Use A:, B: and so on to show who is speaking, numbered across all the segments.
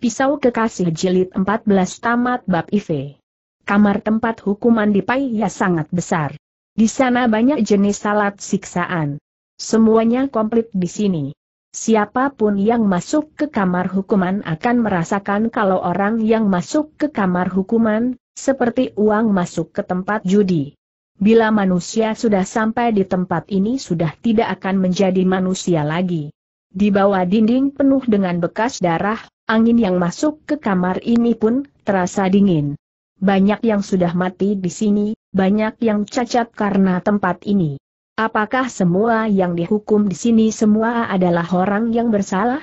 A: Pisau Kekasih Jilid 14 Tamat Bab IV. Kamar tempat hukuman di Paiya sangat besar. Di sana banyak jenis salat siksaan. Semuanya komplit di sini. Siapapun yang masuk ke kamar hukuman akan merasakan kalau orang yang masuk ke kamar hukuman, seperti uang masuk ke tempat judi. Bila manusia sudah sampai di tempat ini sudah tidak akan menjadi manusia lagi. Di bawah dinding penuh dengan bekas darah, Angin yang masuk ke kamar ini pun terasa dingin. Banyak yang sudah mati di sini, banyak yang cacat karena tempat ini. Apakah semua yang dihukum di sini semua adalah orang yang bersalah?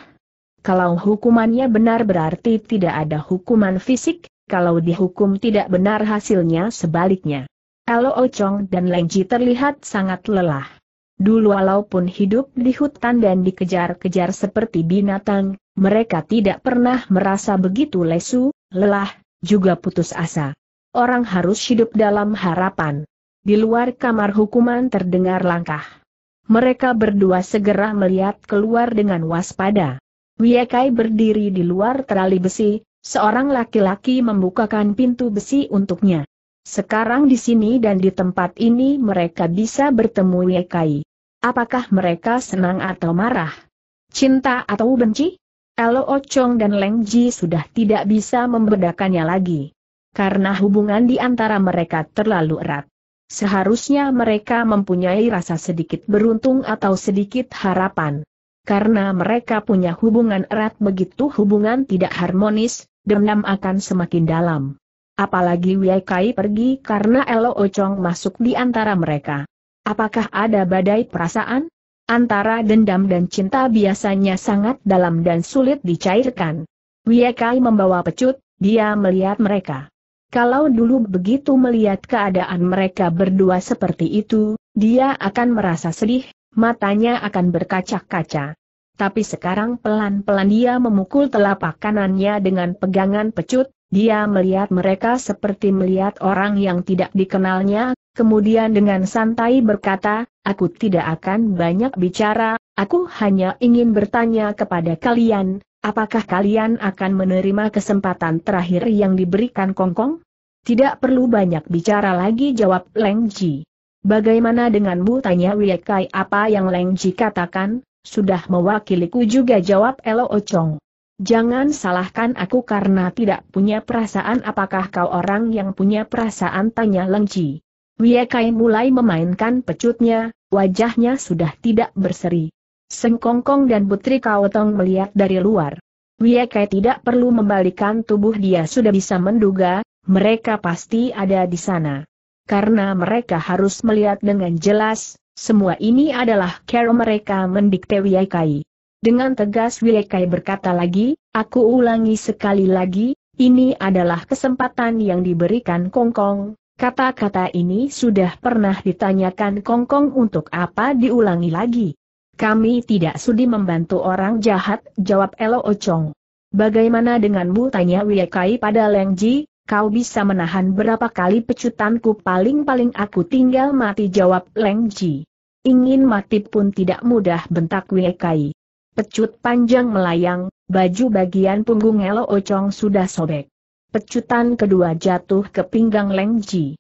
A: Kalau hukumannya benar berarti tidak ada hukuman fisik, kalau dihukum tidak benar hasilnya sebaliknya. Kalau Ocong dan Lengji terlihat sangat lelah. Dulu walaupun hidup di hutan dan dikejar-kejar seperti binatang, mereka tidak pernah merasa begitu lesu, lelah, juga putus asa. Orang harus hidup dalam harapan. Di luar kamar hukuman terdengar langkah. Mereka berdua segera melihat keluar dengan waspada. Wiekai berdiri di luar terali besi, seorang laki-laki membukakan pintu besi untuknya. Sekarang di sini dan di tempat ini mereka bisa bertemu Yekai. Apakah mereka senang atau marah? Cinta atau benci? Elo Ochong oh dan Leng Ji sudah tidak bisa membedakannya lagi. Karena hubungan di antara mereka terlalu erat. Seharusnya mereka mempunyai rasa sedikit beruntung atau sedikit harapan. Karena mereka punya hubungan erat begitu hubungan tidak harmonis, dendam akan semakin dalam. Apalagi Wei Kai pergi karena Elo Ocong masuk di antara mereka. Apakah ada badai perasaan? Antara dendam dan cinta biasanya sangat dalam dan sulit dicairkan. Wei Kai membawa pecut, dia melihat mereka. Kalau dulu begitu melihat keadaan mereka berdua seperti itu, dia akan merasa sedih, matanya akan berkaca-kaca. Tapi sekarang pelan-pelan dia memukul telapak kanannya dengan pegangan pecut, dia melihat mereka seperti melihat orang yang tidak dikenalnya, kemudian dengan santai berkata, aku tidak akan banyak bicara, aku hanya ingin bertanya kepada kalian, apakah kalian akan menerima kesempatan terakhir yang diberikan Kongkong? Tidak perlu banyak bicara lagi jawab Leng Ji. Bagaimana denganmu tanya Wiekai apa yang Leng Ji katakan, sudah mewakiliku juga jawab Elo Ochong. Jangan salahkan aku karena tidak punya perasaan apakah kau orang yang punya perasaan tanya Lengci. Wiekai mulai memainkan pecutnya, wajahnya sudah tidak berseri. Sengkongkong dan Putri Kaotong melihat dari luar. Wiekai tidak perlu membalikan tubuh dia sudah bisa menduga, mereka pasti ada di sana. Karena mereka harus melihat dengan jelas, semua ini adalah care mereka mendikte Wiekai. Dengan tegas Wilekai berkata lagi, aku ulangi sekali lagi, ini adalah kesempatan yang diberikan Kongkong. Kata-kata ini sudah pernah ditanyakan Kongkong untuk apa diulangi lagi. Kami tidak sudi membantu orang jahat, jawab Elo Ocong. Bagaimana denganmu tanya Wilekai pada Leng kau bisa menahan berapa kali pecutanku paling-paling aku tinggal mati jawab Leng Ingin mati pun tidak mudah bentak Wilekai. Pecut panjang melayang, baju bagian punggung Elo Ocong sudah sobek. Pecutan kedua jatuh ke pinggang Leng Ji.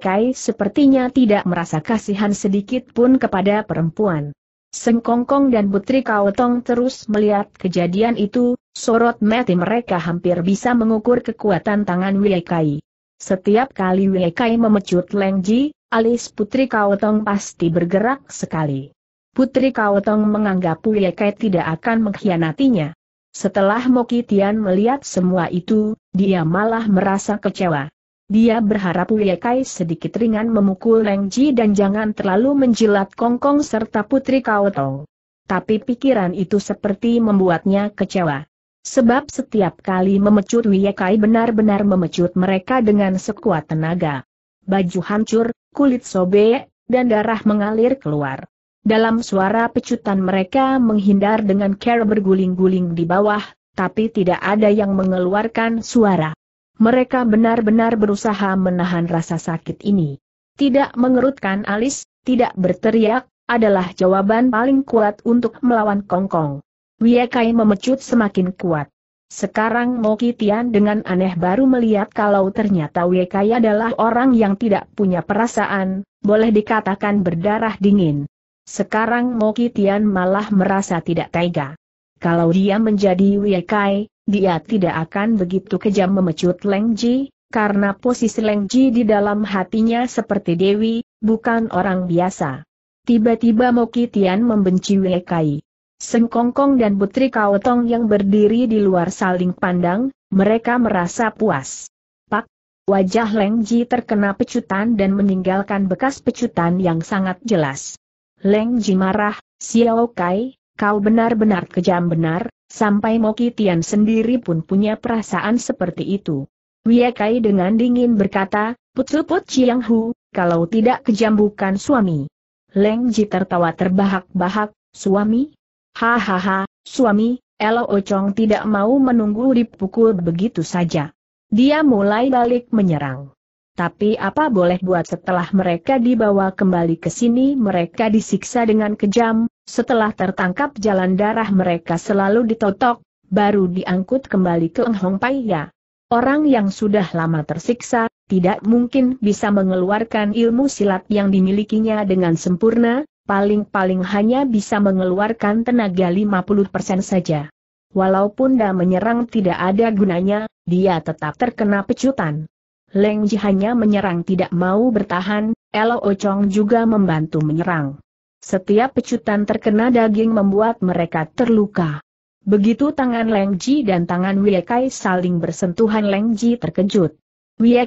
A: Kai sepertinya tidak merasa kasihan sedikit pun kepada perempuan. Sengkongkong dan Putri tong terus melihat kejadian itu, sorot mati mereka hampir bisa mengukur kekuatan tangan Kai. Setiap kali Kai memecut Leng Ji, alis Putri tong pasti bergerak sekali. Putri Kaotong menganggap Kai tidak akan mengkhianatinya. Setelah Moki Tian melihat semua itu, dia malah merasa kecewa. Dia berharap Kai sedikit ringan memukul Leng Ji dan jangan terlalu menjilat Kongkong serta Putri Kaotong. Tapi pikiran itu seperti membuatnya kecewa. Sebab setiap kali memecut Kai benar-benar memecut mereka dengan sekuat tenaga. Baju hancur, kulit sobek, dan darah mengalir keluar. Dalam suara pecutan mereka menghindar dengan care berguling-guling di bawah, tapi tidak ada yang mengeluarkan suara. Mereka benar-benar berusaha menahan rasa sakit ini. Tidak mengerutkan alis, tidak berteriak, adalah jawaban paling kuat untuk melawan Kongkong. Wiekai memecut semakin kuat. Sekarang Moki Tian dengan aneh baru melihat kalau ternyata Wiekai adalah orang yang tidak punya perasaan, boleh dikatakan berdarah dingin. Sekarang Mokitian Kitian malah merasa tidak tega. Kalau dia menjadi Wiekai, dia tidak akan begitu kejam memecut Leng Ji, karena posisi Leng Ji di dalam hatinya seperti Dewi, bukan orang biasa. Tiba-tiba Mokitian Kitian membenci Wiekai. Sengkongkong dan Putri Kaotong yang berdiri di luar saling pandang, mereka merasa puas. Pak, Wajah Leng Ji terkena pecutan dan meninggalkan bekas pecutan yang sangat jelas. Leng Ji marah, Xiao Kai, kau benar-benar kejam benar, sampai Moki Tian sendiri pun punya perasaan seperti itu. Wie Kai dengan dingin berkata, Putu Put Chiang Hu, kalau tidak kejam bukan suami. Leng Ji tertawa terbahak-bahak, suami? Hahaha, suami, Elo Ochong tidak mau menunggu dipukul begitu saja. Dia mulai balik menyerang. Tapi apa boleh buat setelah mereka dibawa kembali ke sini mereka disiksa dengan kejam, setelah tertangkap jalan darah mereka selalu ditotok, baru diangkut kembali ke Eng Hong Pai ya. Orang yang sudah lama tersiksa, tidak mungkin bisa mengeluarkan ilmu silat yang dimilikinya dengan sempurna, paling-paling hanya bisa mengeluarkan tenaga 50% saja. Walaupun dah menyerang tidak ada gunanya, dia tetap terkena pecutan. Leng Ji hanya menyerang tidak mau bertahan, Elo Ochong juga membantu menyerang. Setiap pecutan terkena daging membuat mereka terluka. Begitu tangan Leng Ji dan tangan Kai saling bersentuhan Leng Ji terkejut.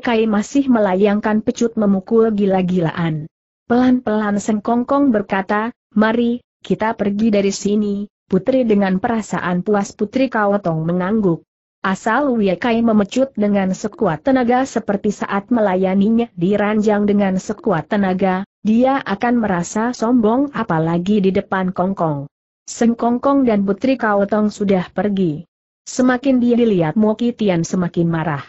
A: Kai masih melayangkan pecut memukul gila-gilaan. Pelan-pelan Seng Kong berkata, mari, kita pergi dari sini, putri dengan perasaan puas putri Kawotong mengangguk. Asal Wiekai memecut dengan sekuat tenaga seperti saat melayaninya di dengan sekuat tenaga, dia akan merasa sombong apalagi di depan Kongkong. Seng Kongkong dan Putri Kaotong sudah pergi. Semakin dia dilihat Moki Tian semakin marah.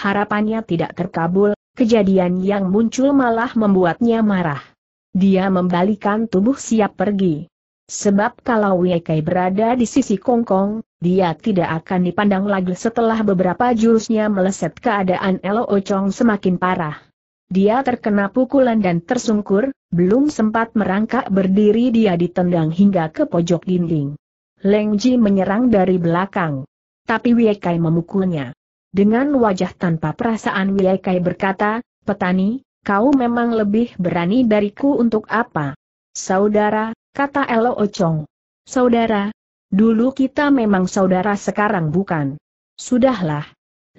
A: Harapannya tidak terkabul, kejadian yang muncul malah membuatnya marah. Dia membalikan tubuh siap pergi. Sebab kalau Wekai berada di sisi Kongkong, dia tidak akan dipandang lagi setelah beberapa jurusnya meleset keadaan Elo Ocong semakin parah. Dia terkena pukulan dan tersungkur, belum sempat merangkak berdiri dia ditendang hingga ke pojok dinding. Leng Ji menyerang dari belakang. Tapi Wekai memukulnya. Dengan wajah tanpa perasaan Wekai berkata, petani, kau memang lebih berani dariku untuk apa? Saudara, kata Elo Ocong. Saudara, dulu kita memang saudara sekarang bukan. Sudahlah.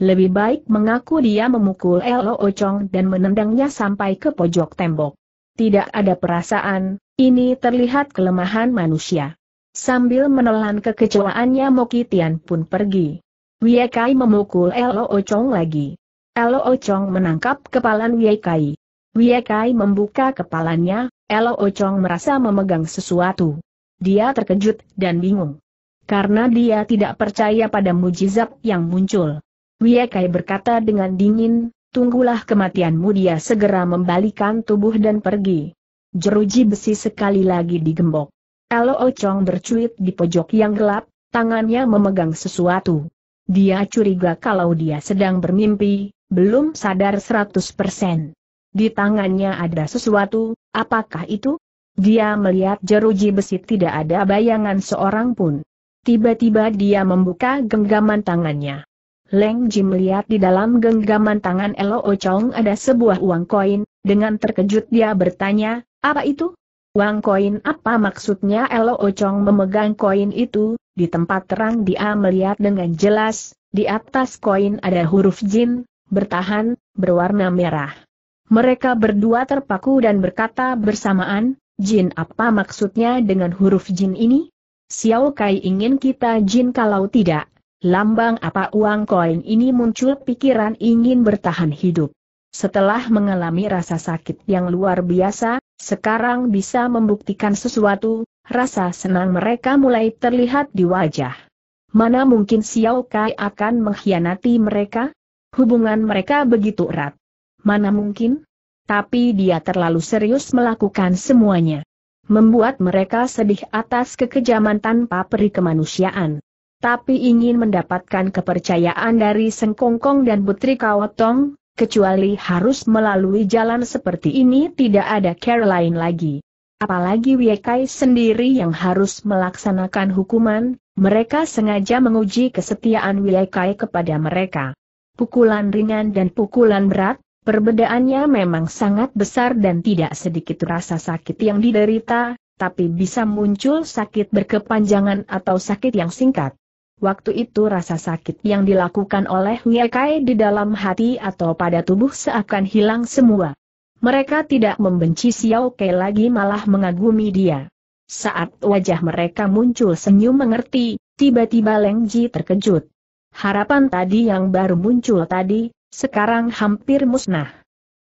A: Lebih baik mengaku dia memukul Elo Ocong dan menendangnya sampai ke pojok tembok. Tidak ada perasaan, ini terlihat kelemahan manusia. Sambil menelan kekecewaannya Mokitian pun pergi. Wiekai memukul Elo Ocong lagi. Elo Ocong menangkap kepalan Wiekai. Wiekai membuka kepalanya, Elo Ochong merasa memegang sesuatu. Dia terkejut dan bingung. Karena dia tidak percaya pada mujizat yang muncul. Wiekai berkata dengan dingin, tunggulah kematianmu dia segera membalikan tubuh dan pergi. Jeruji besi sekali lagi digembok. Elo Ochong bercuit di pojok yang gelap, tangannya memegang sesuatu. Dia curiga kalau dia sedang bermimpi, belum sadar 100%. Di tangannya ada sesuatu, apakah itu? Dia melihat jeruji besi tidak ada bayangan seorang pun. Tiba-tiba dia membuka genggaman tangannya. Leng Ji melihat di dalam genggaman tangan Elo Ochong ada sebuah uang koin, dengan terkejut dia bertanya, apa itu? Uang koin apa maksudnya Elo Ochong memegang koin itu, di tempat terang dia melihat dengan jelas, di atas koin ada huruf jin, bertahan, berwarna merah. Mereka berdua terpaku dan berkata bersamaan, Jin apa maksudnya dengan huruf Jin ini? Xiao Kai ingin kita Jin kalau tidak, lambang apa uang koin ini muncul pikiran ingin bertahan hidup. Setelah mengalami rasa sakit yang luar biasa, sekarang bisa membuktikan sesuatu, rasa senang mereka mulai terlihat di wajah. Mana mungkin Xiao Kai akan mengkhianati mereka? Hubungan mereka begitu erat. Mana mungkin? Tapi dia terlalu serius melakukan semuanya. Membuat mereka sedih atas kekejaman tanpa peri kemanusiaan. Tapi ingin mendapatkan kepercayaan dari Sengkongkong dan Putri Kawotong, kecuali harus melalui jalan seperti ini tidak ada care lain lagi. Apalagi Wiekai sendiri yang harus melaksanakan hukuman, mereka sengaja menguji kesetiaan Wiekai kepada mereka. Pukulan ringan dan pukulan berat, Perbedaannya memang sangat besar dan tidak sedikit rasa sakit yang diderita, tapi bisa muncul sakit berkepanjangan atau sakit yang singkat. Waktu itu rasa sakit yang dilakukan oleh Ngekai di dalam hati atau pada tubuh seakan hilang semua. Mereka tidak membenci Xiao Kei lagi malah mengagumi dia. Saat wajah mereka muncul senyum mengerti, tiba-tiba Leng Ji terkejut. Harapan tadi yang baru muncul tadi, sekarang hampir musnah.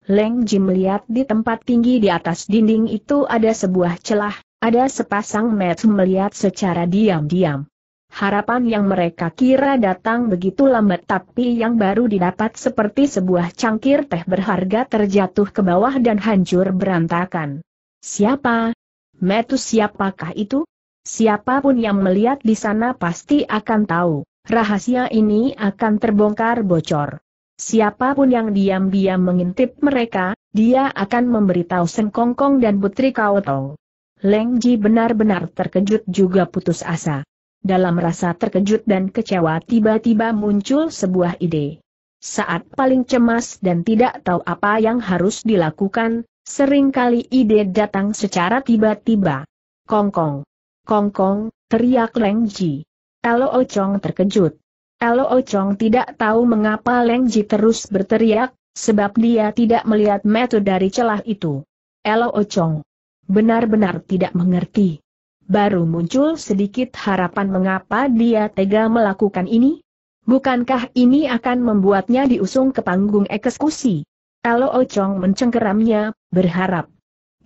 A: Leng Jim melihat di tempat tinggi di atas dinding itu ada sebuah celah, ada sepasang mata melihat secara diam-diam. Harapan yang mereka kira datang begitu lambat tapi yang baru didapat seperti sebuah cangkir teh berharga terjatuh ke bawah dan hancur berantakan. Siapa? Metu siapakah itu? Siapapun yang melihat di sana pasti akan tahu, rahasia ini akan terbongkar bocor. Siapapun yang diam-diam mengintip mereka, dia akan memberitahu Sengkongkong dan Putri Kaotong. Leng Ji benar-benar terkejut juga putus asa. Dalam rasa terkejut dan kecewa tiba-tiba muncul sebuah ide. Saat paling cemas dan tidak tahu apa yang harus dilakukan, seringkali ide datang secara tiba-tiba. Kongkong. Kongkong, teriak Leng Ji. Kalau Ocong terkejut. Elo Ocong tidak tahu mengapa Leng Ji terus berteriak, sebab dia tidak melihat metode dari celah itu. Elo Ocong. benar-benar tidak mengerti. Baru muncul sedikit harapan mengapa dia tega melakukan ini? Bukankah ini akan membuatnya diusung ke panggung eksekusi? Elo Ocong mencengkeramnya, berharap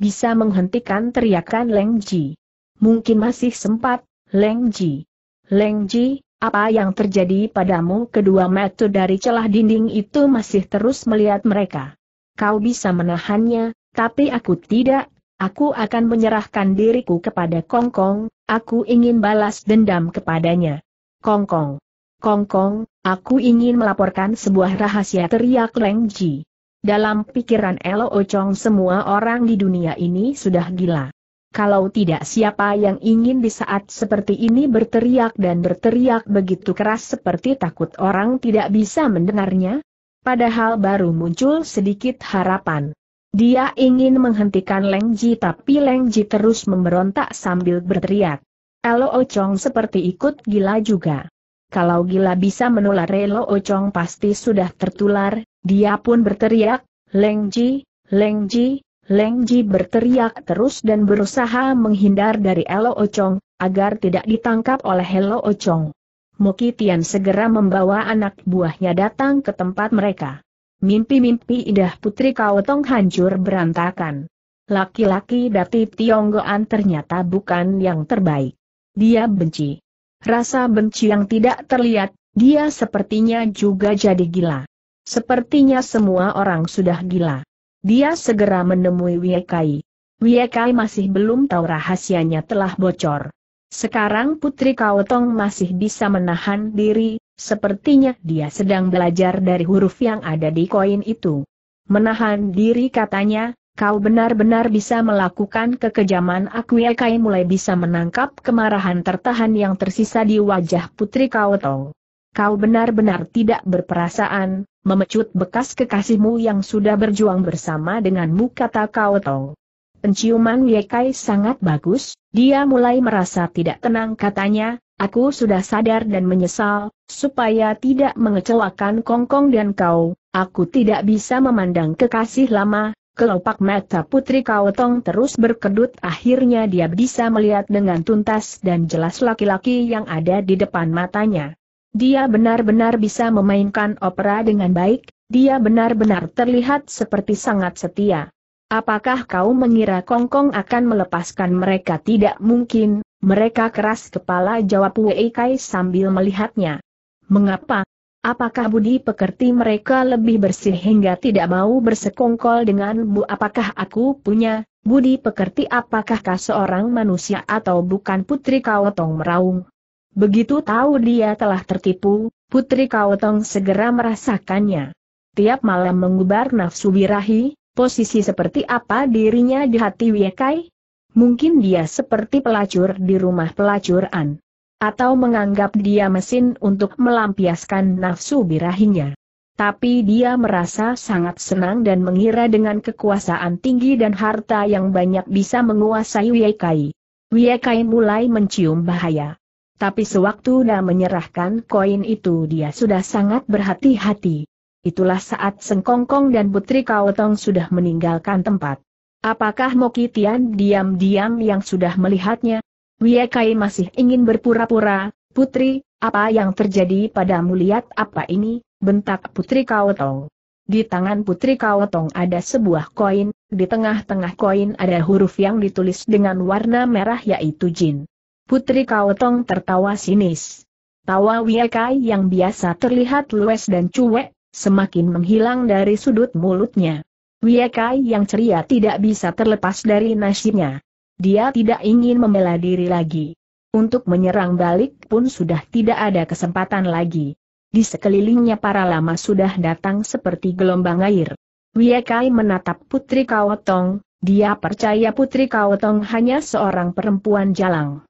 A: bisa menghentikan teriakan Leng Ji. Mungkin masih sempat, Leng Ji. Leng Ji, apa yang terjadi padamu kedua metu dari celah dinding itu masih terus melihat mereka. Kau bisa menahannya, tapi aku tidak, aku akan menyerahkan diriku kepada Kongkong, -Kong, aku ingin balas dendam kepadanya. Kongkong. Kongkong, aku ingin melaporkan sebuah rahasia teriak Leng Ji. Dalam pikiran Elo Ocong semua orang di dunia ini sudah gila kalau tidak siapa yang ingin di saat seperti ini berteriak dan berteriak begitu keras seperti takut orang tidak bisa mendengarnya? Padahal baru muncul sedikit harapan. Dia ingin menghentikan Leng Ji tapi Leng Ji terus memberontak sambil berteriak. Elo Ocong seperti ikut gila juga. Kalau gila bisa menular Elo Ocong pasti sudah tertular, dia pun berteriak, Leng Ji, Leng Ji, Leng Ji berteriak terus dan berusaha menghindar dari Elo Ochong, agar tidak ditangkap oleh Elo Ochong. Muki Tian segera membawa anak buahnya datang ke tempat mereka. Mimpi-mimpi indah Putri kau tong hancur berantakan. Laki-laki dati Tionggoan ternyata bukan yang terbaik. Dia benci. Rasa benci yang tidak terlihat, dia sepertinya juga jadi gila. Sepertinya semua orang sudah gila. Dia segera menemui Wiekai. Wiekai masih belum tahu rahasianya telah bocor. Sekarang Putri Kaotong masih bisa menahan diri, sepertinya dia sedang belajar dari huruf yang ada di koin itu. Menahan diri katanya, kau benar-benar bisa melakukan kekejaman aku Wiekai mulai bisa menangkap kemarahan tertahan yang tersisa di wajah Putri Kaotong. Kau benar-benar tidak berperasaan, memecut bekas kekasihmu yang sudah berjuang bersama denganmu kata Kau Tong. Penciuman Yekai sangat bagus, dia mulai merasa tidak tenang katanya, aku sudah sadar dan menyesal, supaya tidak mengecewakan Kongkong dan kau, aku tidak bisa memandang kekasih lama, kelopak mata putri Kau Tong terus berkedut akhirnya dia bisa melihat dengan tuntas dan jelas laki-laki yang ada di depan matanya. Dia benar-benar bisa memainkan opera dengan baik, dia benar-benar terlihat seperti sangat setia. Apakah kau mengira Kongkong akan melepaskan mereka? Tidak mungkin, mereka keras kepala jawab Wei Kai sambil melihatnya. Mengapa? Apakah budi pekerti mereka lebih bersih hingga tidak mau bersekongkol denganmu? Apakah aku punya budi pekerti? Apakah kau seorang manusia atau bukan putri kau tong meraung? Begitu tahu dia telah tertipu, Putri Kaotong segera merasakannya. Tiap malam mengubar nafsu birahi, posisi seperti apa dirinya di hati Wiekai? Mungkin dia seperti pelacur di rumah pelacuran. Atau menganggap dia mesin untuk melampiaskan nafsu birahinya. Tapi dia merasa sangat senang dan mengira dengan kekuasaan tinggi dan harta yang banyak bisa menguasai Wiekai. Wiekai mulai mencium bahaya. Tapi sewaktu dia menyerahkan koin itu dia sudah sangat berhati-hati. Itulah saat Sengkongkong dan Putri Kaotong sudah meninggalkan tempat. Apakah Mokitian diam-diam yang sudah melihatnya? Wiekai masih ingin berpura-pura, Putri, apa yang terjadi padamu lihat apa ini, bentak Putri Kaotong. Di tangan Putri Kaotong ada sebuah koin, di tengah-tengah koin ada huruf yang ditulis dengan warna merah yaitu Jin. Putri Kaotong tertawa sinis. Tawa Wiekai yang biasa terlihat lues dan cuek, semakin menghilang dari sudut mulutnya. Wiekai yang ceria tidak bisa terlepas dari nasibnya. Dia tidak ingin membela diri lagi. Untuk menyerang balik pun sudah tidak ada kesempatan lagi. Di sekelilingnya para lama sudah datang seperti gelombang air. Wiekai menatap Putri Kaotong, dia percaya Putri Kaotong hanya seorang perempuan jalang.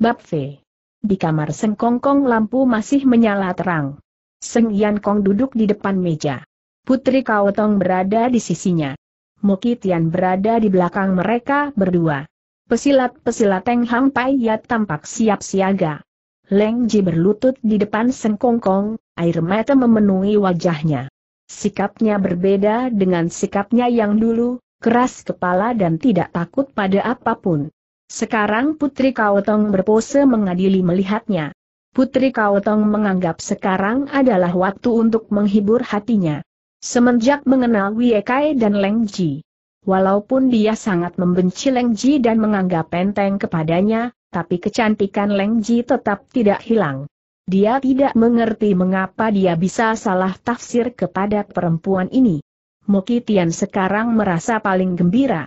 A: Bab V. Di kamar Seng Kong Kong lampu masih menyala terang. Seng Yan Kong duduk di depan meja. Putri Tong berada di sisinya. Moki Tian berada di belakang mereka berdua. Pesilat-pesilat Teng Hang Pai ya tampak siap siaga. Leng Ji berlutut di depan Seng Kong Kong, air mata memenuhi wajahnya. Sikapnya berbeda dengan sikapnya yang dulu, keras kepala dan tidak takut pada apapun. Sekarang Putri Kaotong berpose mengadili melihatnya. Putri Kaotong menganggap sekarang adalah waktu untuk menghibur hatinya. Semenjak mengenal Wiekai dan Leng Ji. Walaupun dia sangat membenci Leng Ji dan menganggap enteng kepadanya, tapi kecantikan Leng Ji tetap tidak hilang. Dia tidak mengerti mengapa dia bisa salah tafsir kepada perempuan ini. Mokitian sekarang merasa paling gembira.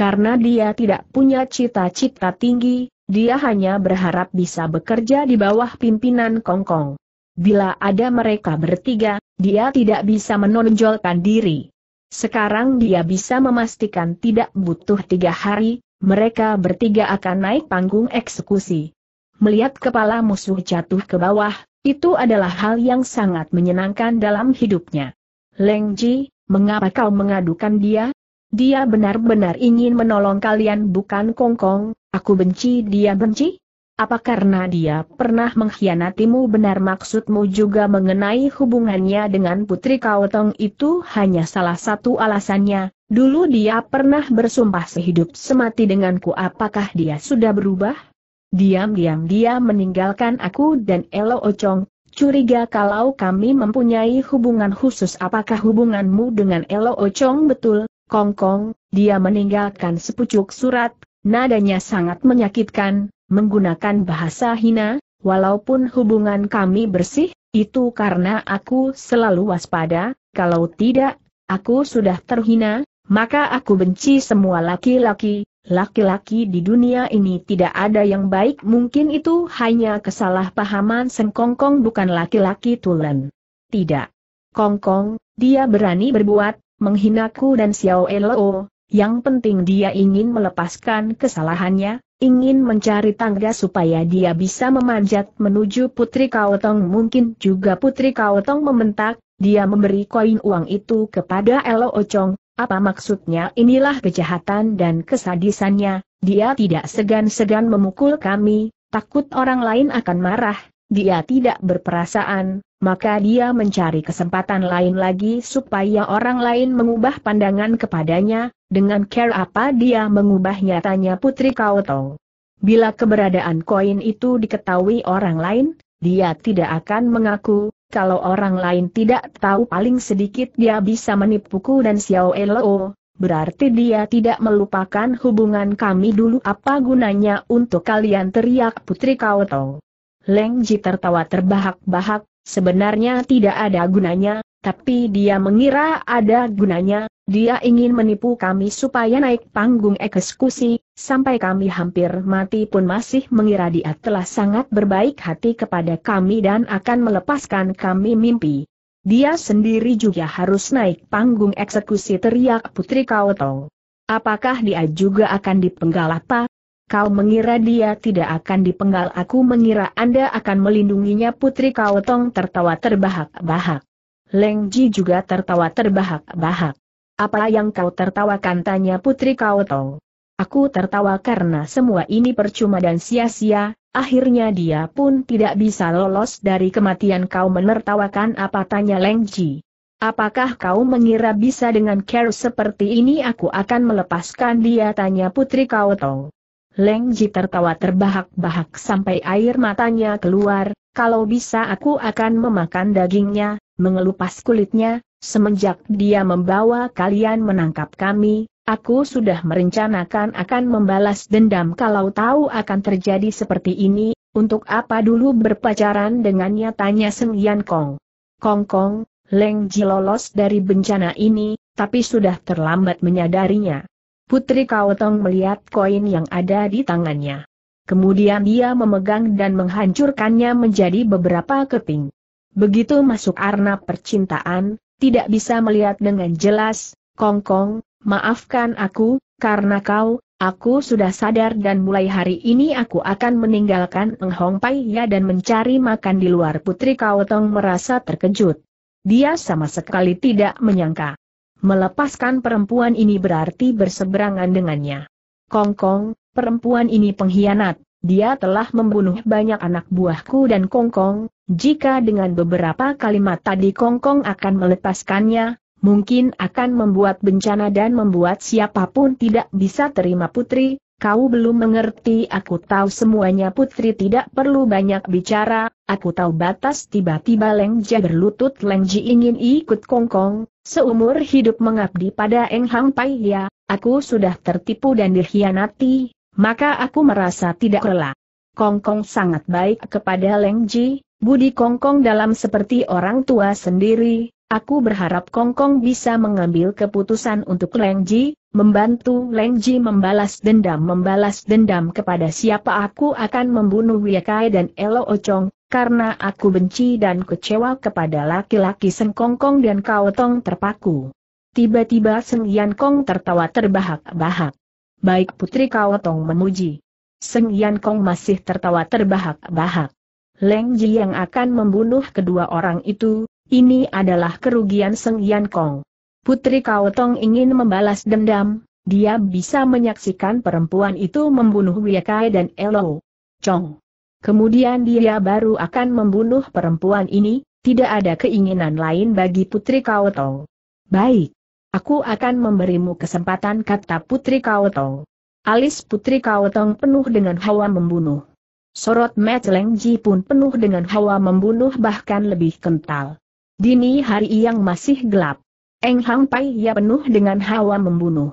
A: Karena dia tidak punya cita-cita tinggi, dia hanya berharap bisa bekerja di bawah pimpinan Kongkong. Bila ada mereka bertiga, dia tidak bisa menonjolkan diri. Sekarang dia bisa memastikan tidak butuh tiga hari, mereka bertiga akan naik panggung eksekusi. Melihat kepala musuh jatuh ke bawah, itu adalah hal yang sangat menyenangkan dalam hidupnya. Leng Ji, mengapa kau mengadukan dia? Dia benar-benar ingin menolong kalian bukan kongkong, aku benci dia benci? Apa karena dia pernah mengkhianatimu benar maksudmu juga mengenai hubungannya dengan putri Kaotong itu hanya salah satu alasannya, dulu dia pernah bersumpah sehidup semati denganku apakah dia sudah berubah? Diam-diam dia meninggalkan aku dan Elo Ocong, curiga kalau kami mempunyai hubungan khusus apakah hubunganmu dengan Elo Ocong betul, Kongkong, dia meninggalkan sepucuk surat, nadanya sangat menyakitkan, menggunakan bahasa hina, walaupun hubungan kami bersih, itu karena aku selalu waspada, kalau tidak, aku sudah terhina, maka aku benci semua laki-laki, Laki-laki di dunia ini tidak ada yang baik mungkin itu hanya kesalahpahaman Sengkongkong bukan laki-laki tulen. Tidak. Kongkong, dia berani berbuat, menghinaku dan Xiao Elo, yang penting dia ingin melepaskan kesalahannya, ingin mencari tangga supaya dia bisa memanjat menuju Putri Kaotong mungkin juga Putri Kaotong mementak. dia memberi koin uang itu kepada Elo Ocong, apa maksudnya inilah kejahatan dan kesadisannya, dia tidak segan-segan memukul kami, takut orang lain akan marah, dia tidak berperasaan, maka dia mencari kesempatan lain lagi supaya orang lain mengubah pandangan kepadanya, dengan care apa dia mengubah nyatanya Putri Kaotong. Bila keberadaan koin itu diketahui orang lain, dia tidak akan mengaku, kalau orang lain tidak tahu paling sedikit dia bisa menipuku dan Xiao Elo, berarti dia tidak melupakan hubungan kami dulu apa gunanya untuk kalian teriak Putri Kaotong. Leng Ji tertawa terbahak-bahak, sebenarnya tidak ada gunanya, tapi dia mengira ada gunanya, dia ingin menipu kami supaya naik panggung eksekusi, sampai kami hampir mati pun masih mengira dia telah sangat berbaik hati kepada kami dan akan melepaskan kami mimpi. Dia sendiri juga harus naik panggung eksekusi teriak Putri Kautong. Apakah dia juga akan dipenggal apa? Kau mengira dia tidak akan dipenggal aku mengira Anda akan melindunginya Putri kau. Tong tertawa terbahak-bahak. Leng Ji juga tertawa terbahak-bahak. Apa yang kau tertawakan tanya Putri kau. Tong. Aku tertawa karena semua ini percuma dan sia-sia, akhirnya dia pun tidak bisa lolos dari kematian kau menertawakan apa tanya Leng Ji. Apakah kau mengira bisa dengan care seperti ini aku akan melepaskan dia tanya Putri kau. Tong. Leng Ji tertawa terbahak-bahak sampai air matanya keluar, kalau bisa aku akan memakan dagingnya, mengelupas kulitnya, semenjak dia membawa kalian menangkap kami, aku sudah merencanakan akan membalas dendam kalau tahu akan terjadi seperti ini, untuk apa dulu berpacaran dengannya tanya Seng Yan Kong. Kong Kong, Leng Ji lolos dari bencana ini, tapi sudah terlambat menyadarinya. Putri Kaotong melihat koin yang ada di tangannya. Kemudian dia memegang dan menghancurkannya menjadi beberapa keping. Begitu masuk arna percintaan, tidak bisa melihat dengan jelas, Kongkong, maafkan aku, karena kau, aku sudah sadar dan mulai hari ini aku akan meninggalkan Eng ya dan mencari makan di luar Putri Kaotong merasa terkejut. Dia sama sekali tidak menyangka. Melepaskan perempuan ini berarti berseberangan dengannya. Kongkong, -kong, perempuan ini pengkhianat, dia telah membunuh banyak anak buahku dan Kongkong, -kong. jika dengan beberapa kalimat tadi Kongkong -kong akan melepaskannya, mungkin akan membuat bencana dan membuat siapapun tidak bisa terima putri, Kau belum mengerti aku tahu semuanya putri tidak perlu banyak bicara, aku tahu batas tiba-tiba Lengja berlutut Lengji ingin ikut kongkong, seumur hidup mengabdi pada Eng Hang Pai ya, aku sudah tertipu dan dikhianati, maka aku merasa tidak rela. Kongkong sangat baik kepada Lengji, budi Kongkong dalam seperti orang tua sendiri, Aku berharap Kong -Kong bisa mengambil keputusan untuk Leng Ji, membantu Leng Ji membalas dendam membalas dendam kepada siapa aku akan membunuh Kai dan Elo Ochong, karena aku benci dan kecewa kepada laki-laki Seng Kong -Kong dan Kao Tong terpaku. Tiba-tiba Seng Yan Kong tertawa terbahak-bahak. Baik Putri Kao Tong memuji. Seng Yan Kong masih tertawa terbahak-bahak. Leng Ji yang akan membunuh kedua orang itu, ini adalah kerugian Seng Yan Kong. Putri Kao Tong ingin membalas dendam, dia bisa menyaksikan perempuan itu membunuh Wiekai dan Elo Chong. Kemudian dia baru akan membunuh perempuan ini, tidak ada keinginan lain bagi Putri Kao Tong. Baik. Aku akan memberimu kesempatan kata Putri Kao Tong. Alis Putri Kao Tong penuh dengan hawa membunuh. Sorot Mat Leng Ji pun penuh dengan hawa membunuh bahkan lebih kental. Dini hari yang masih gelap. Eng Hang Pai ya penuh dengan hawa membunuh.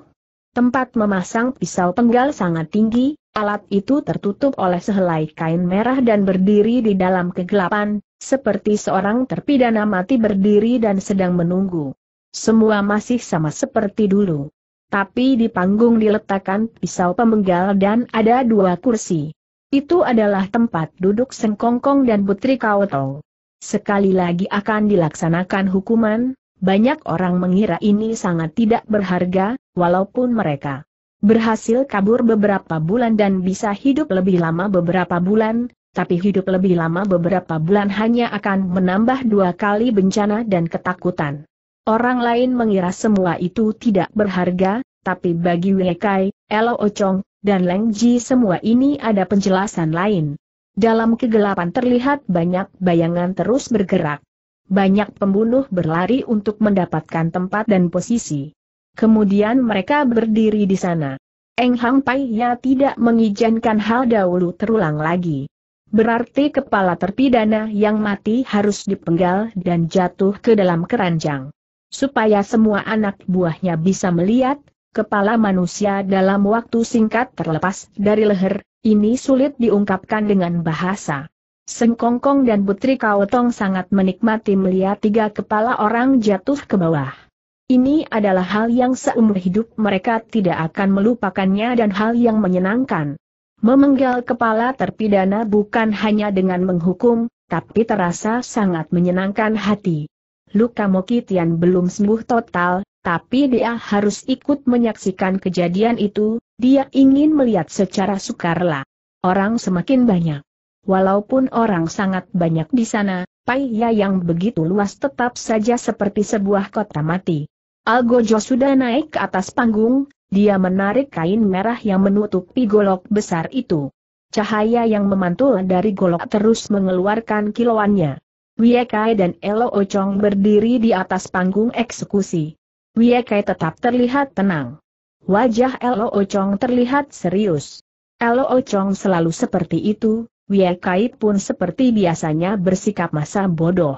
A: Tempat memasang pisau penggal sangat tinggi, alat itu tertutup oleh sehelai kain merah dan berdiri di dalam kegelapan, seperti seorang terpidana mati berdiri dan sedang menunggu. Semua masih sama seperti dulu. Tapi di panggung diletakkan pisau pemenggal dan ada dua kursi. Itu adalah tempat duduk Sengkongkong dan Putri Kaotong. Sekali lagi akan dilaksanakan hukuman, banyak orang mengira ini sangat tidak berharga, walaupun mereka berhasil kabur beberapa bulan dan bisa hidup lebih lama beberapa bulan, tapi hidup lebih lama beberapa bulan hanya akan menambah dua kali bencana dan ketakutan. Orang lain mengira semua itu tidak berharga, tapi bagi Wekai, Elo Ochong, dan Leng Ji semua ini ada penjelasan lain. Dalam kegelapan terlihat banyak bayangan terus bergerak. Banyak pembunuh berlari untuk mendapatkan tempat dan posisi. Kemudian mereka berdiri di sana. Eng Hang Pai ya tidak mengizinkan hal dahulu terulang lagi. Berarti kepala terpidana yang mati harus dipenggal dan jatuh ke dalam keranjang. Supaya semua anak buahnya bisa melihat, kepala manusia dalam waktu singkat terlepas dari leher, ini sulit diungkapkan dengan bahasa. Sengkongkong dan Putri Kaotong sangat menikmati melihat tiga kepala orang jatuh ke bawah. Ini adalah hal yang seumur hidup mereka tidak akan melupakannya dan hal yang menyenangkan. Memenggal kepala terpidana bukan hanya dengan menghukum, tapi terasa sangat menyenangkan hati luka Mokitian belum sembuh total, tapi dia harus ikut menyaksikan kejadian itu, dia ingin melihat secara sukarela. Orang semakin banyak. Walaupun orang sangat banyak di sana, Paya yang begitu luas tetap saja seperti sebuah kota mati. Algojo sudah naik ke atas panggung, dia menarik kain merah yang menutupi golok besar itu. Cahaya yang memantul dari golok terus mengeluarkan kilauannya. Wiekai dan Elo Ochong berdiri di atas panggung eksekusi. Wiekai tetap terlihat tenang. Wajah Elo Ochong terlihat serius. Elo Ochong selalu seperti itu, Wiekai pun seperti biasanya bersikap masa bodoh.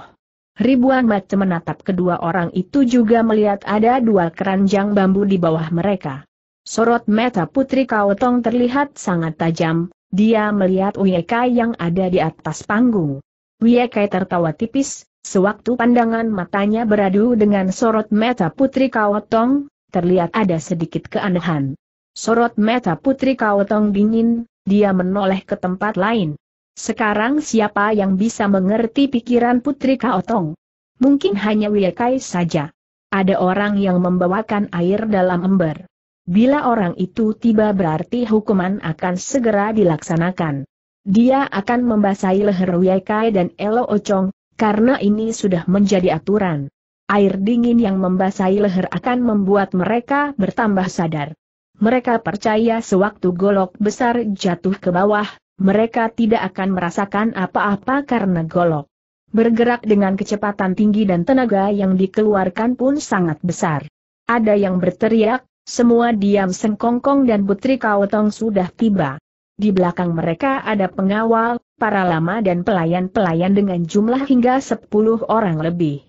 A: Ribuan mata menatap kedua orang itu juga melihat ada dua keranjang bambu di bawah mereka. Sorot mata Putri Kaotong terlihat sangat tajam, dia melihat Wiekai yang ada di atas panggung. Wiekai tertawa tipis, sewaktu pandangan matanya beradu dengan sorot mata Putri Tong, terlihat ada sedikit keanehan. Sorot mata Putri Tong dingin, dia menoleh ke tempat lain. Sekarang siapa yang bisa mengerti pikiran Putri Tong? Mungkin hanya Wiekai saja. Ada orang yang membawakan air dalam ember. Bila orang itu tiba berarti hukuman akan segera dilaksanakan dia akan membasahi leher Kai dan Elo Ocong, karena ini sudah menjadi aturan. Air dingin yang membasahi leher akan membuat mereka bertambah sadar. Mereka percaya sewaktu golok besar jatuh ke bawah, mereka tidak akan merasakan apa-apa karena golok. Bergerak dengan kecepatan tinggi dan tenaga yang dikeluarkan pun sangat besar. Ada yang berteriak, semua diam sengkongkong dan putri kawetong sudah tiba. Di belakang mereka ada pengawal, para lama dan pelayan-pelayan dengan jumlah hingga 10 orang lebih.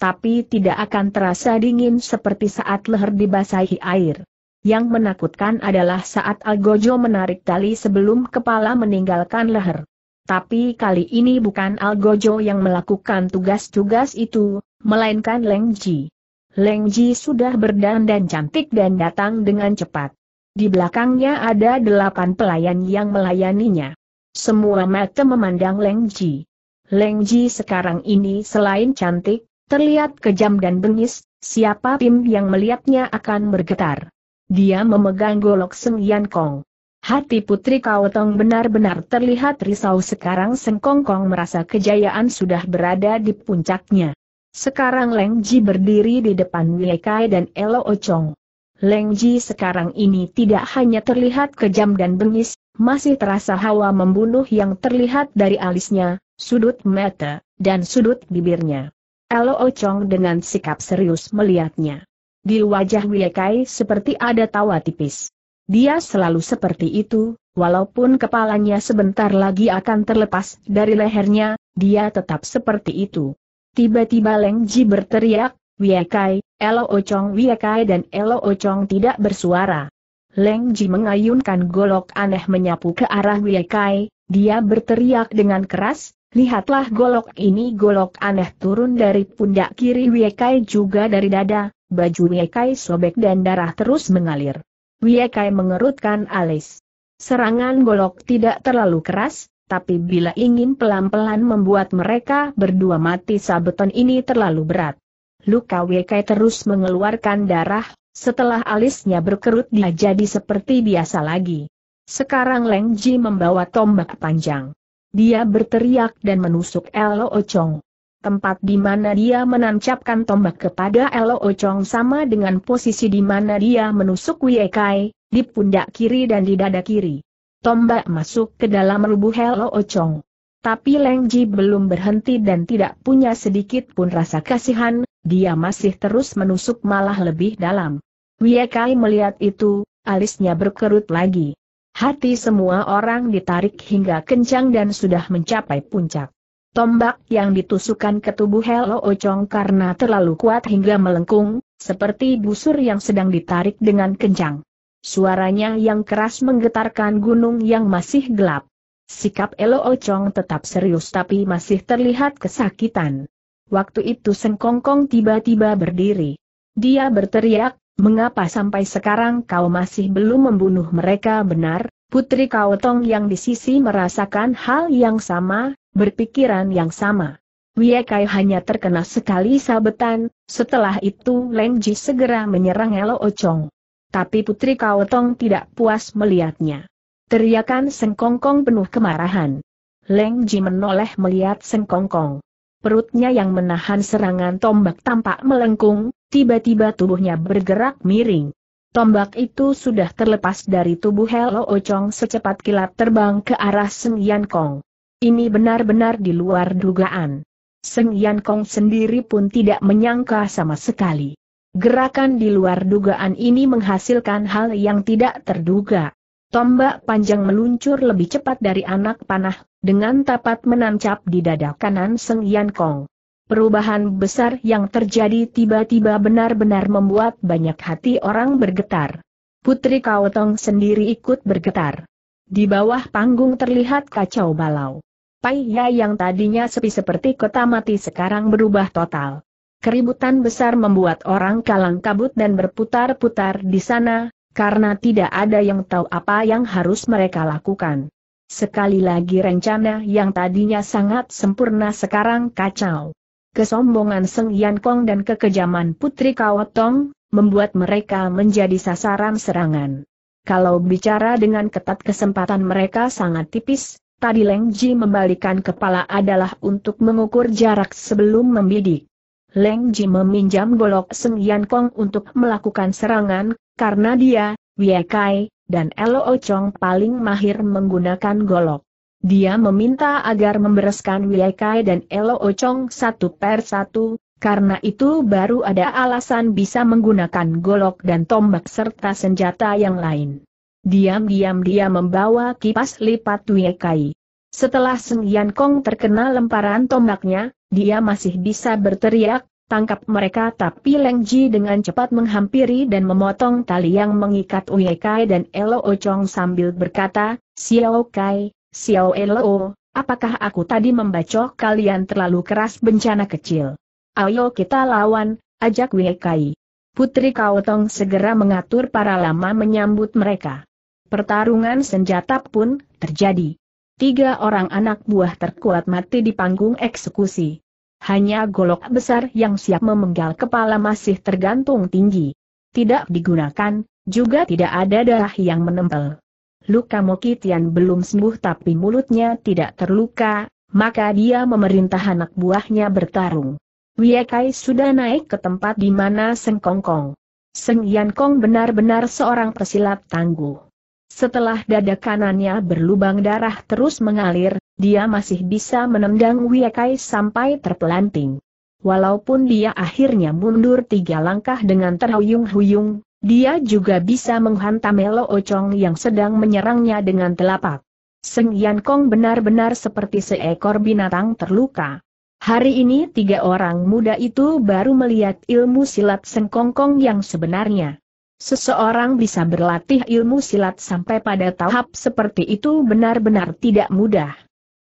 A: Tapi tidak akan terasa dingin seperti saat leher dibasahi air. Yang menakutkan adalah saat Algojo menarik tali sebelum kepala meninggalkan leher. Tapi kali ini bukan Algojo yang melakukan tugas-tugas itu, melainkan Leng Ji. sudah berdandan cantik dan datang dengan cepat. Di belakangnya ada delapan pelayan yang melayaninya. Semua mata memandang Leng Ji. Leng Ji sekarang ini selain cantik, terlihat kejam dan bengis, siapa Pim yang melihatnya akan bergetar. Dia memegang golok Seng Yan Kong. Hati putri Kaotong benar-benar terlihat risau sekarang Seng Kong Kong merasa kejayaan sudah berada di puncaknya. Sekarang Leng Ji berdiri di depan Wei Kai dan Elo Ochong. Leng Ji sekarang ini tidak hanya terlihat kejam dan bengis, masih terasa hawa membunuh yang terlihat dari alisnya, sudut mata, dan sudut bibirnya. Lo Ocong dengan sikap serius melihatnya. Di wajah Wiekai seperti ada tawa tipis. Dia selalu seperti itu, walaupun kepalanya sebentar lagi akan terlepas dari lehernya, dia tetap seperti itu. Tiba-tiba Leng Ji berteriak, Wiekai, Elo Ocong Wiekai dan Elo Ocong tidak bersuara. Leng Ji mengayunkan golok aneh menyapu ke arah Wiekai, dia berteriak dengan keras, lihatlah golok ini golok aneh turun dari pundak kiri Wiekai juga dari dada, baju Wiekai sobek dan darah terus mengalir. Wiekai mengerutkan alis. Serangan golok tidak terlalu keras, tapi bila ingin pelan-pelan membuat mereka berdua mati sabeton ini terlalu berat. Luka Wekai terus mengeluarkan darah, setelah alisnya berkerut dia jadi seperti biasa lagi. Sekarang Leng Ji membawa tombak panjang. Dia berteriak dan menusuk Elo Ochong. Tempat di mana dia menancapkan tombak kepada Elo Ochong sama dengan posisi di mana dia menusuk Wekai, di pundak kiri dan di dada kiri. Tombak masuk ke dalam rubuh Elo Ochong. Tapi Leng Ji belum berhenti dan tidak punya sedikit pun rasa kasihan, dia masih terus menusuk malah lebih dalam. Wiekai melihat itu, alisnya berkerut lagi. Hati semua orang ditarik hingga kencang dan sudah mencapai puncak. Tombak yang ditusukkan ke tubuh Helo Ocong karena terlalu kuat hingga melengkung, seperti busur yang sedang ditarik dengan kencang. Suaranya yang keras menggetarkan gunung yang masih gelap. Sikap Elo Ocong tetap serius tapi masih terlihat kesakitan. Waktu itu Sengkongkong tiba-tiba berdiri. Dia berteriak, mengapa sampai sekarang kau masih belum membunuh mereka benar? Putri Kaotong yang di sisi merasakan hal yang sama, berpikiran yang sama. Wiekai hanya terkena sekali sabetan, setelah itu Leng Ji segera menyerang Elo Ocong. Tapi Putri Kaotong tidak puas melihatnya. Teriakan Sengkongkong penuh kemarahan. Leng Ji menoleh melihat Sengkongkong perutnya yang menahan serangan tombak tampak melengkung, tiba-tiba tubuhnya bergerak miring. Tombak itu sudah terlepas dari tubuh Helo Ochong secepat kilat terbang ke arah Seng Yan Kong. Ini benar-benar di luar dugaan. Seng Yan Kong sendiri pun tidak menyangka sama sekali. Gerakan di luar dugaan ini menghasilkan hal yang tidak terduga. Tombak panjang meluncur lebih cepat dari anak panah, dengan tapat menancap di dada kanan Seng Yan Kong. Perubahan besar yang terjadi tiba-tiba benar-benar membuat banyak hati orang bergetar. Putri Kaotong sendiri ikut bergetar. Di bawah panggung terlihat kacau balau. Paiya yang tadinya sepi seperti kota mati sekarang berubah total. Keributan besar membuat orang kalang kabut dan berputar-putar di sana, karena tidak ada yang tahu apa yang harus mereka lakukan. Sekali lagi rencana yang tadinya sangat sempurna sekarang kacau. Kesombongan Seng Yan Kong dan kekejaman Putri Kawatong, membuat mereka menjadi sasaran serangan. Kalau bicara dengan ketat kesempatan mereka sangat tipis, tadi Leng Ji membalikan kepala adalah untuk mengukur jarak sebelum membidik. Leng Ji meminjam golok Seng Yan Kong untuk melakukan serangan, karena dia, Wie Kai, dan Elo Ochong paling mahir menggunakan golok. Dia meminta agar membereskan Wie Kai dan Elo Ochong satu per satu, karena itu baru ada alasan bisa menggunakan golok dan tombak serta senjata yang lain. Diam-diam dia membawa kipas lipat Wie Kai. Setelah Seng Yan Kong terkena lemparan tombaknya, dia masih bisa berteriak, tangkap mereka tapi Leng Ji dengan cepat menghampiri dan memotong tali yang mengikat Uye Kai dan Elo Ochong sambil berkata, Xiao Kai, Xiao Elo, apakah aku tadi membacok kalian terlalu keras bencana kecil? Ayo kita lawan, ajak Uye Kai. Putri Kaotong segera mengatur para lama menyambut mereka. Pertarungan senjata pun terjadi. Tiga orang anak buah terkuat mati di panggung eksekusi hanya golok besar yang siap memenggal kepala masih tergantung tinggi. Tidak digunakan, juga tidak ada darah yang menempel. Luka Mokitian belum sembuh tapi mulutnya tidak terluka, maka dia memerintah anak buahnya bertarung. Wiekai sudah naik ke tempat di mana Seng Kong Kong. Seng Yan Kong benar-benar seorang pesilat tangguh. Setelah dada kanannya berlubang darah terus mengalir, dia masih bisa menendang Wiekai sampai terpelanting. Walaupun dia akhirnya mundur tiga langkah dengan terhuyung-huyung, dia juga bisa menghantam Melo Ocong yang sedang menyerangnya dengan telapak. Seng Yan Kong benar-benar seperti seekor binatang terluka. Hari ini tiga orang muda itu baru melihat ilmu silat Seng Kong Kong yang sebenarnya. Seseorang bisa berlatih ilmu silat sampai pada tahap seperti itu benar-benar tidak mudah.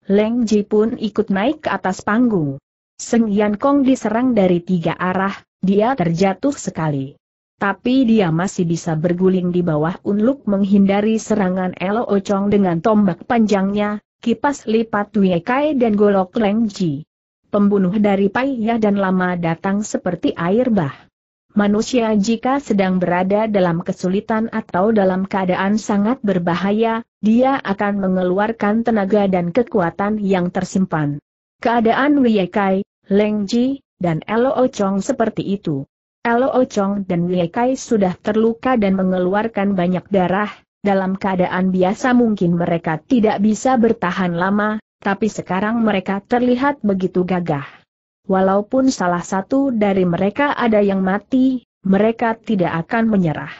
A: Leng Ji pun ikut naik ke atas panggung. Seng Yan Kong diserang dari tiga arah, dia terjatuh sekali. Tapi dia masih bisa berguling di bawah unluk menghindari serangan Elo Ocong dengan tombak panjangnya, kipas lipat Wei Kai dan golok Leng Ji. Pembunuh dari Ya dan lama datang seperti air bah. Manusia jika sedang berada dalam kesulitan atau dalam keadaan sangat berbahaya, dia akan mengeluarkan tenaga dan kekuatan yang tersimpan. Keadaan Wiekai, Leng Ji, dan Elo Ochong seperti itu. Elo Ochong dan Wiekai sudah terluka dan mengeluarkan banyak darah, dalam keadaan biasa mungkin mereka tidak bisa bertahan lama, tapi sekarang mereka terlihat begitu gagah walaupun salah satu dari mereka ada yang mati, mereka tidak akan menyerah.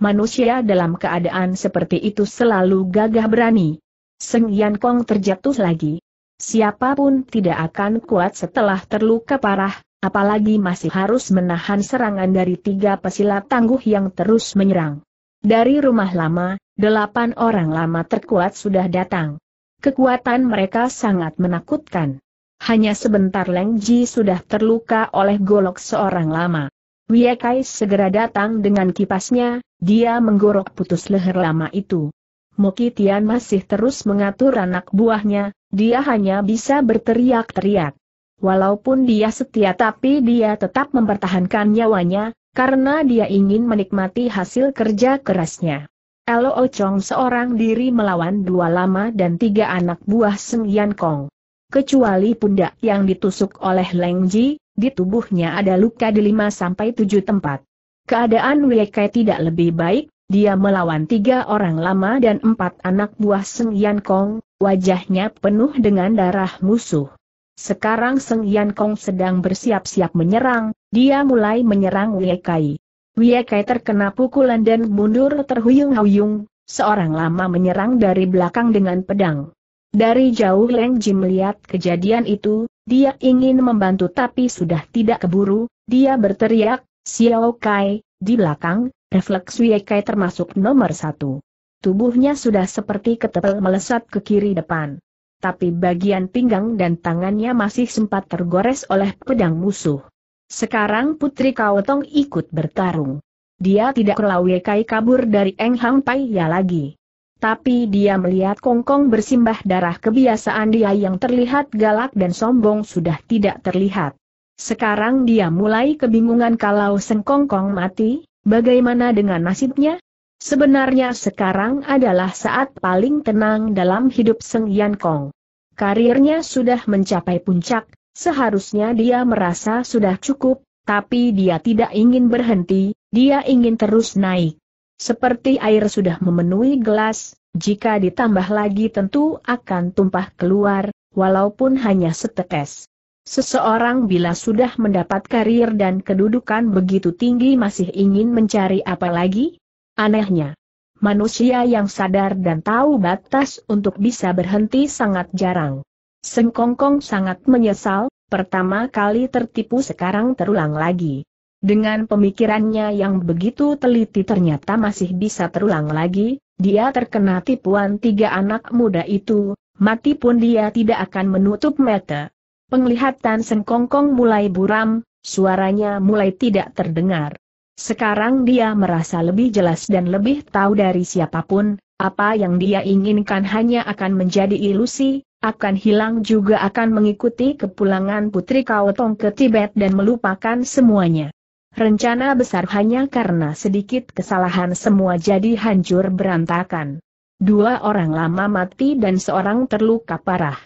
A: Manusia dalam keadaan seperti itu selalu gagah berani. Seng Yan Kong terjatuh lagi. Siapapun tidak akan kuat setelah terluka parah, apalagi masih harus menahan serangan dari tiga pesilat tangguh yang terus menyerang. Dari rumah lama, delapan orang lama terkuat sudah datang. Kekuatan mereka sangat menakutkan. Hanya sebentar Leng Ji sudah terluka oleh golok seorang lama. Wie Kai segera datang dengan kipasnya, dia menggorok putus leher lama itu. Moki Tian masih terus mengatur anak buahnya, dia hanya bisa berteriak-teriak. Walaupun dia setia tapi dia tetap mempertahankan nyawanya, karena dia ingin menikmati hasil kerja kerasnya. Elo Chong seorang diri melawan dua lama dan tiga anak buah Seng Yan Kong kecuali pundak yang ditusuk oleh Leng Ji, di tubuhnya ada luka di 5-7 tempat. Keadaan Kai tidak lebih baik, dia melawan tiga orang lama dan empat anak buah Seng Yan Kong, wajahnya penuh dengan darah musuh. Sekarang Seng Yan Kong sedang bersiap-siap menyerang, dia mulai menyerang Wiekai. Wiekai terkena pukulan dan mundur terhuyung-huyung, seorang lama menyerang dari belakang dengan pedang. Dari jauh Leng Ji melihat kejadian itu, dia ingin membantu tapi sudah tidak keburu, dia berteriak, Xiao Kai, di belakang, refleks Wei Kai termasuk nomor satu. Tubuhnya sudah seperti ketepel melesat ke kiri depan. Tapi bagian pinggang dan tangannya masih sempat tergores oleh pedang musuh. Sekarang Putri Tong ikut bertarung. Dia tidak rela Wei Kai kabur dari Eng Hang Pai ya lagi. Tapi dia melihat kongkong bersimbah darah kebiasaan dia yang terlihat galak dan sombong sudah tidak terlihat. Sekarang dia mulai kebingungan kalau sengkongkong mati, bagaimana dengan nasibnya? Sebenarnya sekarang adalah saat paling tenang dalam hidup Seng Yan Kong. Karirnya sudah mencapai puncak, seharusnya dia merasa sudah cukup, tapi dia tidak ingin berhenti, dia ingin terus naik. Seperti air sudah memenuhi gelas, jika ditambah lagi tentu akan tumpah keluar, walaupun hanya setetes. Seseorang bila sudah mendapat karir dan kedudukan begitu tinggi masih ingin mencari apa lagi? Anehnya, manusia yang sadar dan tahu batas untuk bisa berhenti sangat jarang. Sengkongkong sangat menyesal, pertama kali tertipu sekarang terulang lagi. Dengan pemikirannya yang begitu teliti ternyata masih bisa terulang lagi, dia terkena tipuan tiga anak muda itu, mati pun dia tidak akan menutup mata. Penglihatan Sengkongkong mulai buram, suaranya mulai tidak terdengar. Sekarang dia merasa lebih jelas dan lebih tahu dari siapapun, apa yang dia inginkan hanya akan menjadi ilusi, akan hilang juga akan mengikuti kepulangan Putri Kaotong ke Tibet dan melupakan semuanya. Rencana besar hanya karena sedikit kesalahan semua jadi hancur berantakan. Dua orang lama mati dan seorang terluka parah.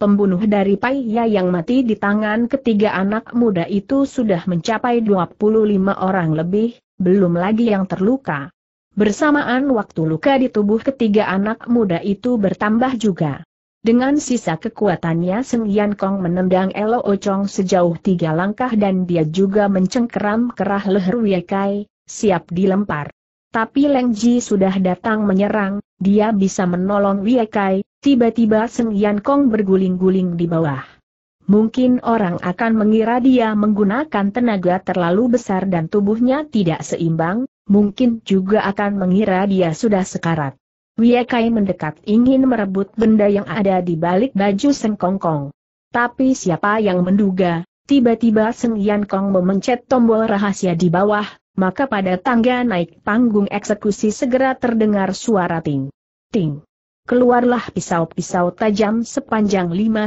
A: Pembunuh dari Paiya yang mati di tangan ketiga anak muda itu sudah mencapai 25 orang lebih, belum lagi yang terluka. Bersamaan waktu luka di tubuh ketiga anak muda itu bertambah juga. Dengan sisa kekuatannya Seng Yan Kong menendang Elo Ochong sejauh tiga langkah dan dia juga mencengkeram kerah leher Kai, siap dilempar. Tapi Leng Ji sudah datang menyerang, dia bisa menolong Kai. tiba-tiba Seng Yan Kong berguling-guling di bawah. Mungkin orang akan mengira dia menggunakan tenaga terlalu besar dan tubuhnya tidak seimbang, mungkin juga akan mengira dia sudah sekarat. Wiekai mendekat ingin merebut benda yang ada di balik baju Seng Kong Kong. Tapi siapa yang menduga, tiba-tiba Seng Yan Kong memencet tombol rahasia di bawah, maka pada tangga naik panggung eksekusi segera terdengar suara ting. Ting. Keluarlah pisau-pisau tajam sepanjang 5-6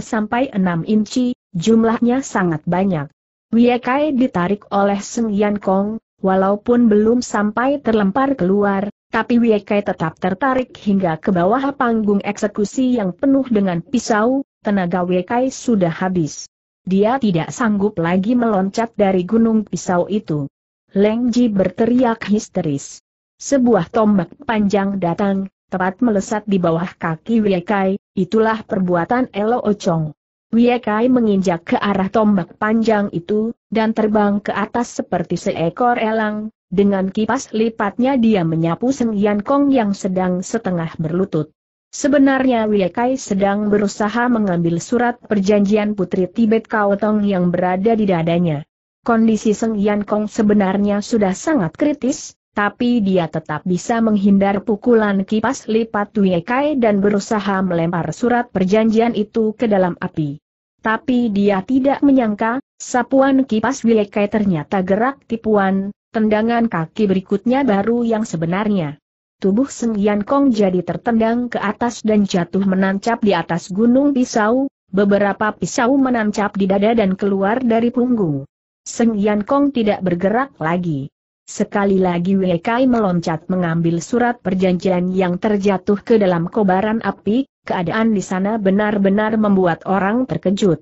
A: inci, jumlahnya sangat banyak. Wiekai ditarik oleh Seng Yan Kong, walaupun belum sampai terlempar keluar, tapi Wiekai tetap tertarik hingga ke bawah panggung eksekusi yang penuh dengan pisau, tenaga Wiekai sudah habis. Dia tidak sanggup lagi meloncat dari gunung pisau itu. Leng Ji berteriak histeris. Sebuah tombak panjang datang, tepat melesat di bawah kaki Wiekai, itulah perbuatan Elo Ochong. Wiekai menginjak ke arah tombak panjang itu, dan terbang ke atas seperti seekor elang, dengan kipas lipatnya dia menyapu Seng Yan Kong yang sedang setengah berlutut. Sebenarnya Wei Kai sedang berusaha mengambil surat perjanjian Putri Tibet Kao Tong yang berada di dadanya. Kondisi Seng Yan Kong sebenarnya sudah sangat kritis, tapi dia tetap bisa menghindar pukulan kipas lipat Wei Kai dan berusaha melempar surat perjanjian itu ke dalam api. Tapi dia tidak menyangka, sapuan kipas Wei Kai ternyata gerak tipuan, tendangan kaki berikutnya baru yang sebenarnya. Tubuh Seng Yan Kong jadi tertendang ke atas dan jatuh menancap di atas gunung pisau, beberapa pisau menancap di dada dan keluar dari punggung. Seng Yan Kong tidak bergerak lagi. Sekali lagi Wei Kai meloncat mengambil surat perjanjian yang terjatuh ke dalam kobaran api, keadaan di sana benar-benar membuat orang terkejut.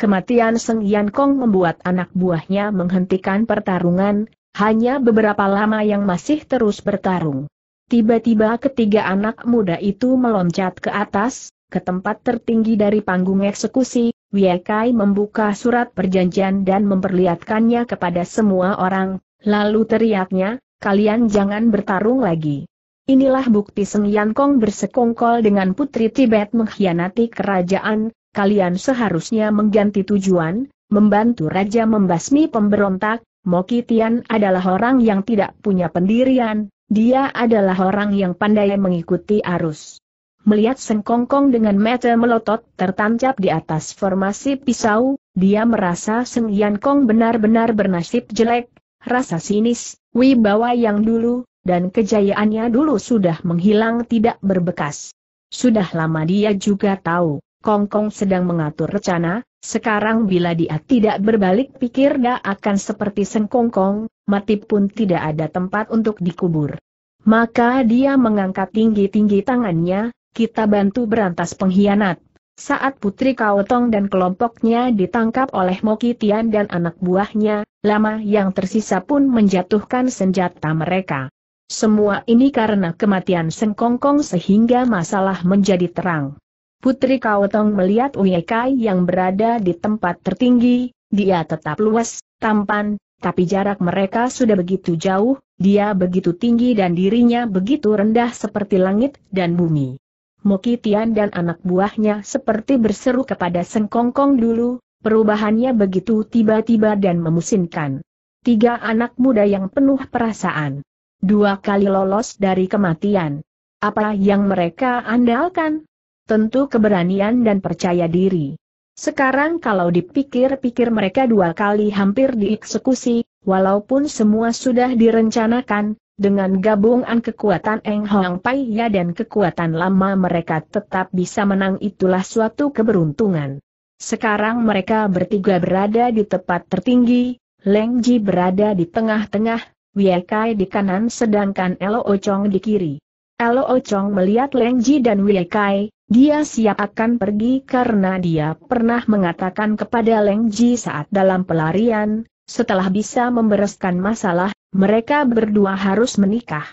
A: Kematian Seng Yan Kong membuat anak buahnya menghentikan pertarungan, hanya beberapa lama yang masih terus bertarung. Tiba-tiba ketiga anak muda itu meloncat ke atas, ke tempat tertinggi dari panggung eksekusi, Wiekai membuka surat perjanjian dan memperlihatkannya kepada semua orang, lalu teriaknya, kalian jangan bertarung lagi. Inilah bukti Seng Yan Kong bersekongkol dengan putri Tibet mengkhianati kerajaan, kalian seharusnya mengganti tujuan, membantu raja membasmi pemberontak, Mokitian adalah orang yang tidak punya pendirian, dia adalah orang yang pandai mengikuti arus. Melihat Sengkongkong dengan mata melotot tertancap di atas formasi pisau, dia merasa Seng Yan Kong benar-benar bernasib jelek, rasa sinis, wibawa yang dulu, dan kejayaannya dulu sudah menghilang tidak berbekas. Sudah lama dia juga tahu, Kongkong sedang mengatur rencana, sekarang bila dia tidak berbalik pikir dia akan seperti sengkongkong, mati pun tidak ada tempat untuk dikubur. Maka dia mengangkat tinggi-tinggi tangannya, kita bantu berantas pengkhianat. Saat Putri Kaotong dan kelompoknya ditangkap oleh Mokitian dan anak buahnya, lama yang tersisa pun menjatuhkan senjata mereka. Semua ini karena kematian Sengkongkong sehingga masalah menjadi terang. Putri Kaotong melihat Uyekai yang berada di tempat tertinggi, dia tetap luas, tampan, tapi jarak mereka sudah begitu jauh, dia begitu tinggi dan dirinya begitu rendah seperti langit dan bumi. Mokitian dan anak buahnya seperti berseru kepada Sengkongkong dulu, perubahannya begitu tiba-tiba dan memusinkan. Tiga anak muda yang penuh perasaan. Dua kali lolos dari kematian. Apa yang mereka andalkan? tentu keberanian dan percaya diri. Sekarang kalau dipikir-pikir mereka dua kali hampir dieksekusi, walaupun semua sudah direncanakan, dengan gabungan kekuatan Eng Hoang Pai Ya dan kekuatan lama mereka tetap bisa menang itulah suatu keberuntungan. Sekarang mereka bertiga berada di tempat tertinggi, Leng Ji berada di tengah-tengah, Wie Kai di kanan sedangkan Elo Ochong di kiri. Elo Ochong melihat Leng Ji dan Wie Kai, dia siap akan pergi karena dia pernah mengatakan kepada Leng Ji saat dalam pelarian, setelah bisa membereskan masalah, mereka berdua harus menikah.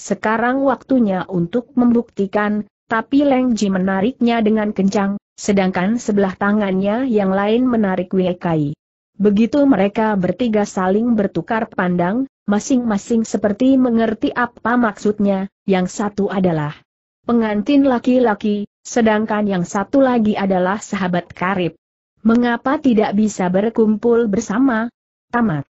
A: Sekarang waktunya untuk membuktikan, tapi Leng Ji menariknya dengan kencang, sedangkan sebelah tangannya yang lain menarik Wei Kai. Begitu mereka bertiga saling bertukar pandang, masing-masing seperti mengerti apa maksudnya, yang satu adalah pengantin laki-laki, sedangkan yang satu lagi adalah sahabat karib. Mengapa tidak bisa berkumpul bersama? Tamat.